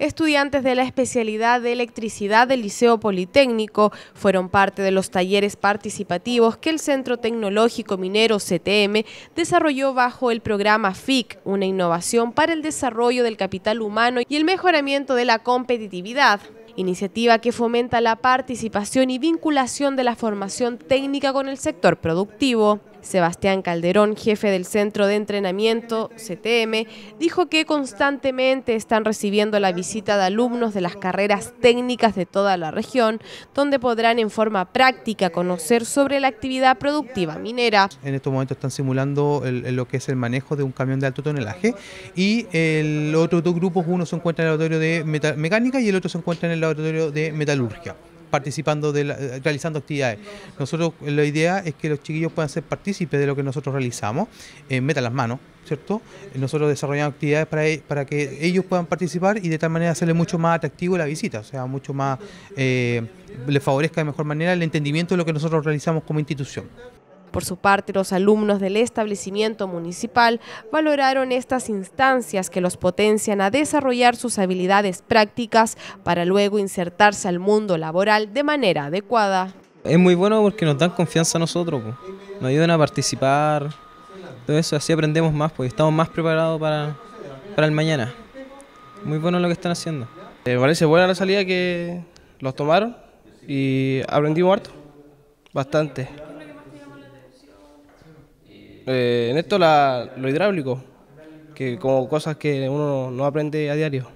Estudiantes de la especialidad de electricidad del Liceo Politécnico fueron parte de los talleres participativos que el Centro Tecnológico Minero CTM desarrolló bajo el programa FIC, una innovación para el desarrollo del capital humano y el mejoramiento de la competitividad. Iniciativa que fomenta la participación y vinculación de la formación técnica con el sector productivo. Sebastián Calderón, jefe del Centro de Entrenamiento, CTM, dijo que constantemente están recibiendo la visita de alumnos de las carreras técnicas de toda la región, donde podrán en forma práctica conocer sobre la actividad productiva minera. En estos momentos están simulando lo que es el manejo de un camión de alto tonelaje y los otros dos grupos, uno se encuentra en el laboratorio de mecánica y el otro se encuentra en el laboratorio de metalurgia participando, de eh, realizando actividades. Nosotros, la idea es que los chiquillos puedan ser partícipes de lo que nosotros realizamos, eh, metan las manos, ¿cierto? Nosotros desarrollamos actividades para, e, para que ellos puedan participar y de tal manera hacerle mucho más atractivo la visita, o sea, mucho más, eh, le favorezca de mejor manera el entendimiento de lo que nosotros realizamos como institución. Por su parte, los alumnos del establecimiento municipal valoraron estas instancias que los potencian a desarrollar sus habilidades prácticas para luego insertarse al mundo laboral de manera adecuada. Es muy bueno porque nos dan confianza a nosotros, nos ayudan a participar, todo eso, así aprendemos más, pues estamos más preparados para, el mañana. Muy bueno lo que están haciendo. Me parece buena la salida que los tomaron y aprendimos harto, bastante. Eh, en esto la, lo hidráulico, que como cosas que uno no aprende a diario.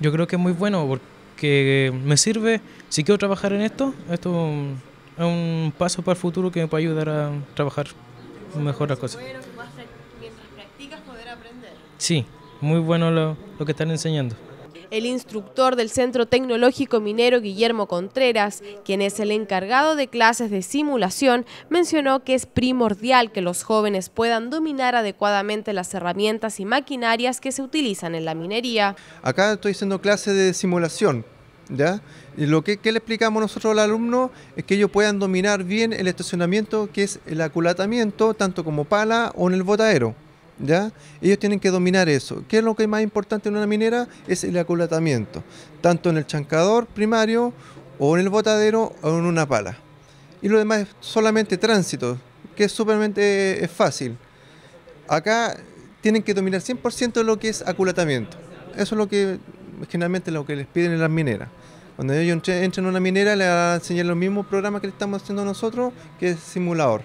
Yo creo que es muy bueno porque me sirve, si quiero trabajar en esto, esto es un paso para el futuro que me puede ayudar a trabajar mejor las cosas. aprender. Sí, muy bueno lo que están enseñando el instructor del Centro Tecnológico Minero Guillermo Contreras, quien es el encargado de clases de simulación, mencionó que es primordial que los jóvenes puedan dominar adecuadamente las herramientas y maquinarias que se utilizan en la minería. Acá estoy haciendo clases de simulación, ¿ya? Y lo que, que, le explicamos nosotros al alumno es que ellos puedan dominar bien el estacionamiento, que es el aculatamiento, tanto como pala o en el botadero. Ellos tienen que dominar eso. ¿Qué es lo que es más importante en una minera? Es el aculatamiento, tanto en el chancador primario o en el botadero o en una pala. Y lo demás es solamente tránsito, que es súper eh, fácil. Acá tienen que dominar 100% de lo que es aculatamiento. Eso es lo que generalmente lo que les piden en las mineras. Cuando ellos entran en una minera, les van a enseñar los mismos programas que le estamos haciendo nosotros, que es simulador.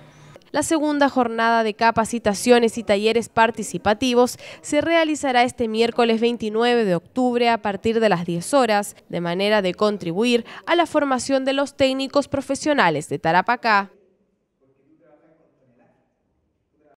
La segunda jornada de capacitaciones y talleres participativos se realizará este miércoles 29 de octubre a partir de las 10 horas, de manera de contribuir a la formación de los técnicos profesionales de Tarapacá.